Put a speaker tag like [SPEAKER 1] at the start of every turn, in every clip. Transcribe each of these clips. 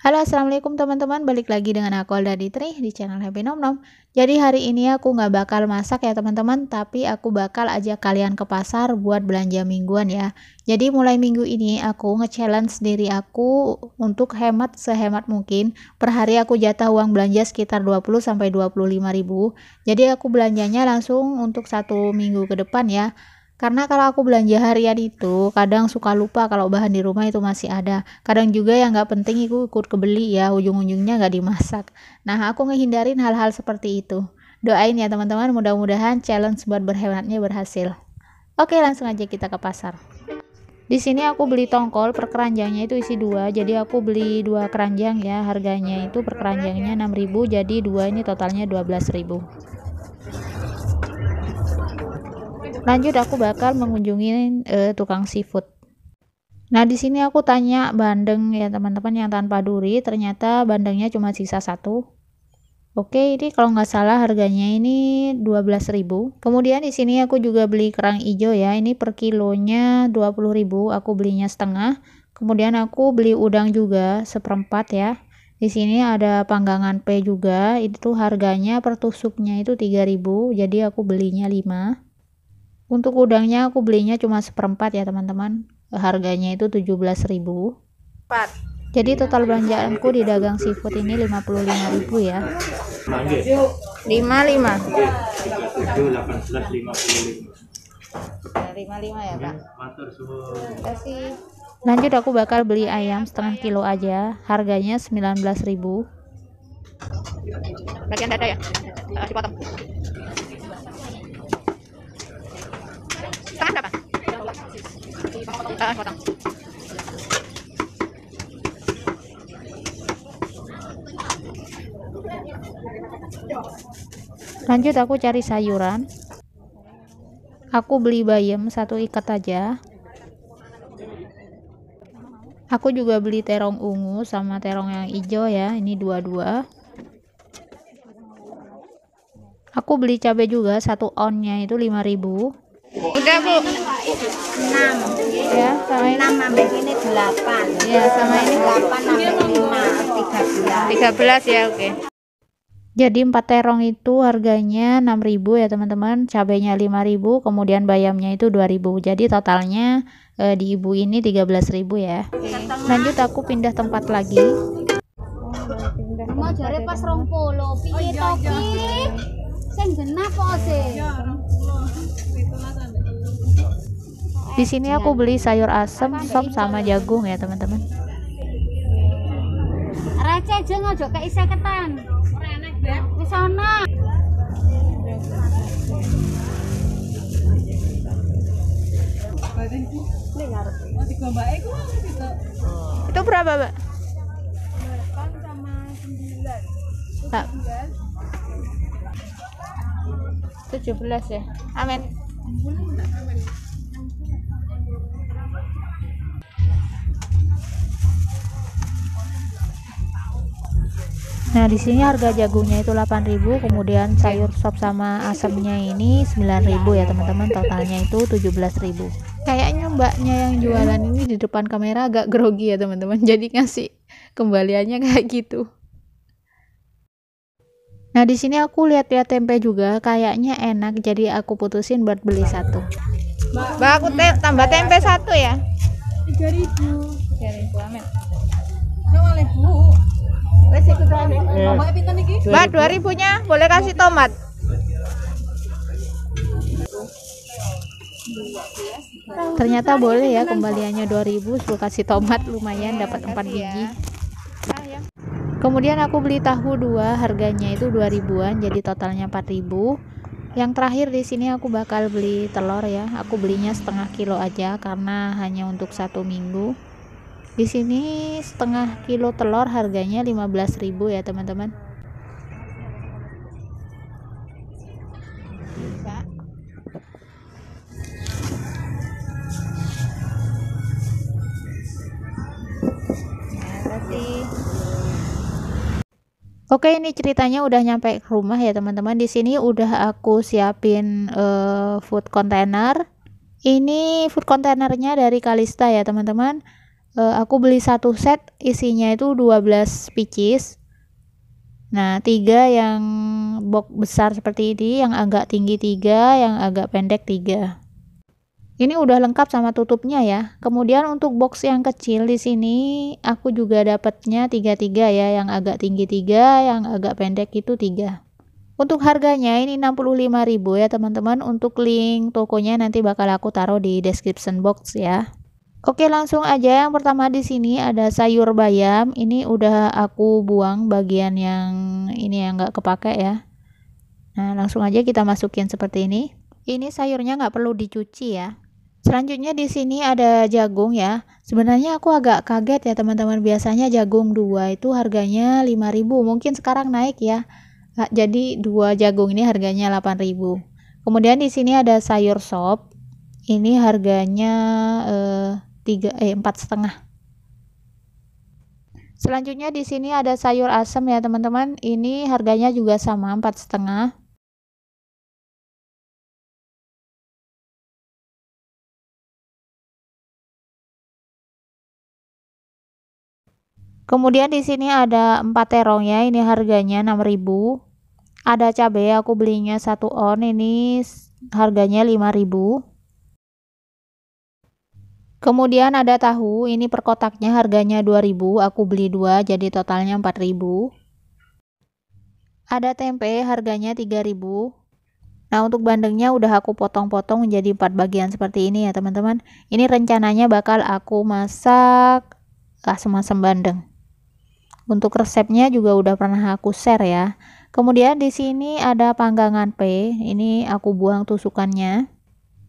[SPEAKER 1] Halo assalamualaikum teman-teman balik lagi dengan aku Alda Ditri di channel Happy Nom Nom Jadi hari ini aku nggak bakal masak ya teman-teman tapi aku bakal ajak kalian ke pasar buat belanja mingguan ya Jadi mulai minggu ini aku nge-challenge diri aku untuk hemat sehemat mungkin Per hari aku jatah uang belanja sekitar 20-25 ribu Jadi aku belanjanya langsung untuk satu minggu ke depan ya karena kalau aku belanja harian itu kadang suka lupa kalau bahan di rumah itu masih ada. Kadang juga yang nggak penting itu ikut kebeli ya, ujung-ujungnya nggak dimasak. Nah aku ngehindarin hal-hal seperti itu. Doain ya teman-teman, mudah-mudahan challenge buat berhematnya berhasil. Oke langsung aja kita ke pasar. Di sini aku beli tongkol per keranjangnya itu isi dua, jadi aku beli dua keranjang ya. Harganya itu per keranjangnya 6.000, jadi dua ini totalnya 12.000. Lanjut aku bakal mengunjungi uh, tukang seafood. Nah, di sini aku tanya bandeng ya teman-teman yang tanpa duri, ternyata bandengnya cuma sisa satu. Oke, ini kalau nggak salah harganya ini 12.000. Kemudian di sini aku juga beli kerang ijo ya. Ini per kilonya 20.000, aku belinya setengah. Kemudian aku beli udang juga seperempat ya. Di sini ada panggangan P juga, itu harganya per tusuknya itu 3000, jadi aku belinya 5 untuk udangnya aku belinya cuma seperempat ya teman-teman harganya itu 17.000 jadi iya. total belanjaanku di dagang seafood ini 55.000 ya 55 55 ya pak iya, lanjut aku bakal beli ayam setengah kilo aja harganya 19.000 bagian dada ya eh, dipotong Lanjut aku cari sayuran. Aku beli bayam satu ikat aja. Aku juga beli terong ungu sama terong yang hijau ya. Ini dua-dua. Aku beli cabai juga satu onnya itu 5000 Udah bu. Enam. Ya sama ini. Enam sampai ini delapan. Ya sama ini. Delapan sampai lima tiga belas. Tiga belas ya oke. Okay. Jadi 4 terong itu harganya 6.000 ya teman-teman, cabenya 5.000, kemudian bayamnya itu 2.000. Jadi totalnya e, di ibu ini 13.000 ya. Lanjut aku pindah tempat lagi. Mau jare pas 20, piye to, Sing genah kok sih? di sini aku beli sayur asem sop sama jagung ya teman-teman aja ke isi ketan di sana itu berapa mbak? 8 17 ya amin Nah, di sini harga jagungnya itu 8.000, kemudian sayur sop sama asamnya ini 9.000 ya, teman-teman. Totalnya itu 17.000. Kayaknya mbaknya yang jualan ini di depan kamera agak grogi ya, teman-teman. Jadi ngasih kembaliannya kayak gitu. Nah di sini aku lihat-lihat tempe juga, kayaknya enak, jadi aku putusin buat beli satu. Mbak aku te tambah tempe satu ya. Tiga ribu. Tiga amin. Wes Mbak pinter dua ribunya boleh kasih tomat. Ternyata boleh ya kembaliannya dua ribu suka kasih tomat lumayan dapat empat biji. Ya kemudian aku beli tahu dua harganya itu dua ribuan, jadi totalnya empat ribu. yang terakhir di sini aku bakal beli telur ya aku belinya setengah kilo aja karena hanya untuk satu minggu di sini setengah kilo telur harganya 15.000 ya teman-teman Oke, ini ceritanya udah nyampe ke rumah ya, teman-teman. Di sini udah aku siapin uh, food container. Ini food containernya dari Kalista ya, teman-teman. Uh, aku beli satu set isinya itu 12 pieces. Nah, tiga yang box besar seperti ini, yang agak tinggi tiga, yang agak pendek tiga. Ini udah lengkap sama tutupnya ya. Kemudian untuk box yang kecil di sini aku juga dapatnya tiga tiga ya, yang agak tinggi tiga, yang agak pendek itu tiga. Untuk harganya ini 65.000 ya teman-teman. Untuk link tokonya nanti bakal aku taruh di description box ya. Oke, langsung aja yang pertama di sini ada sayur bayam. Ini udah aku buang bagian yang ini yang nggak kepake ya. Nah, langsung aja kita masukin seperti ini. Ini sayurnya nggak perlu dicuci ya. Selanjutnya di sini ada jagung ya. Sebenarnya aku agak kaget ya teman-teman. Biasanya jagung dua itu harganya 5000. Mungkin sekarang naik ya. Ah, jadi dua jagung ini harganya 8000. Kemudian di sini ada sayur sop. Ini harganya eh, eh empat setengah. Selanjutnya di sini ada sayur asem ya teman-teman. Ini harganya juga sama empat setengah. Kemudian di sini ada 4 terong ya, ini harganya 6000 Ada cabai aku belinya 1 on, ini harganya 5000 Kemudian ada tahu, ini per kotaknya harganya 2000 aku beli 2 jadi totalnya 4000 Ada tempe harganya 3000 Nah untuk bandengnya udah aku potong-potong menjadi 4 bagian seperti ini ya teman-teman Ini rencananya bakal aku masak asam-asam ah, bandeng untuk resepnya juga udah pernah aku share ya. Kemudian di sini ada panggangan P. Ini aku buang tusukannya.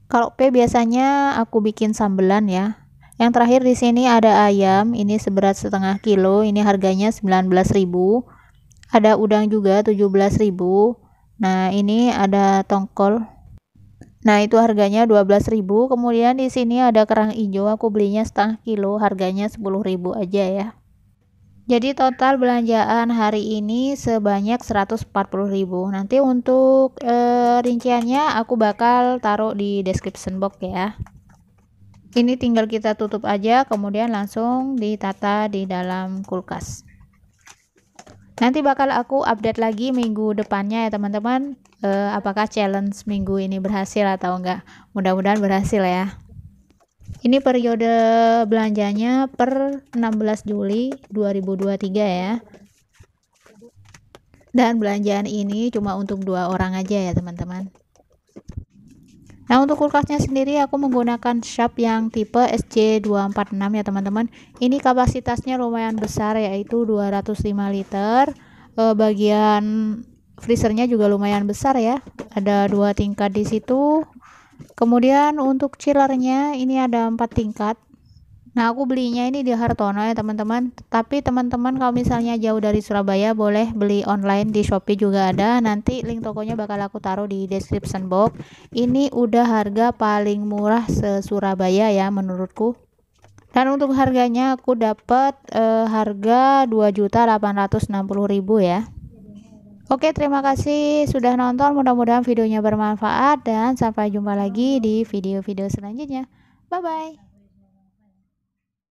[SPEAKER 1] Kalau P biasanya aku bikin sambelan ya. Yang terakhir di sini ada ayam, ini seberat setengah kilo, ini harganya 19.000. Ada udang juga 17.000. Nah, ini ada tongkol. Nah, itu harganya 12.000. Kemudian di sini ada kerang hijau, aku belinya setengah kilo, harganya 10.000 aja ya. Jadi total belanjaan hari ini sebanyak 140.000. Nanti untuk e, rinciannya aku bakal taruh di description box ya. Ini tinggal kita tutup aja kemudian langsung ditata di dalam kulkas. Nanti bakal aku update lagi minggu depannya ya teman-teman. E, apakah challenge minggu ini berhasil atau enggak? Mudah-mudahan berhasil ya. Ini periode belanjanya per 16 Juli 2023 ya. Dan belanjaan ini cuma untuk dua orang aja ya teman-teman. Nah untuk kulkasnya sendiri aku menggunakan Sharp yang tipe SC246 ya teman-teman. Ini kapasitasnya lumayan besar yaitu 205 liter. E, bagian freezernya juga lumayan besar ya. Ada dua tingkat di situ, kemudian untuk chillernya ini ada empat tingkat Nah, aku belinya ini di Hartono ya, teman-teman. Tapi teman-teman kalau misalnya jauh dari Surabaya boleh beli online di Shopee juga ada. Nanti link tokonya bakal aku taruh di description box. Ini udah harga paling murah se-Surabaya ya menurutku. Dan untuk harganya aku dapat e, harga 2.860.000 ya. Oke, terima kasih sudah nonton. Mudah-mudahan videonya bermanfaat dan sampai jumpa lagi di video-video selanjutnya. Bye bye.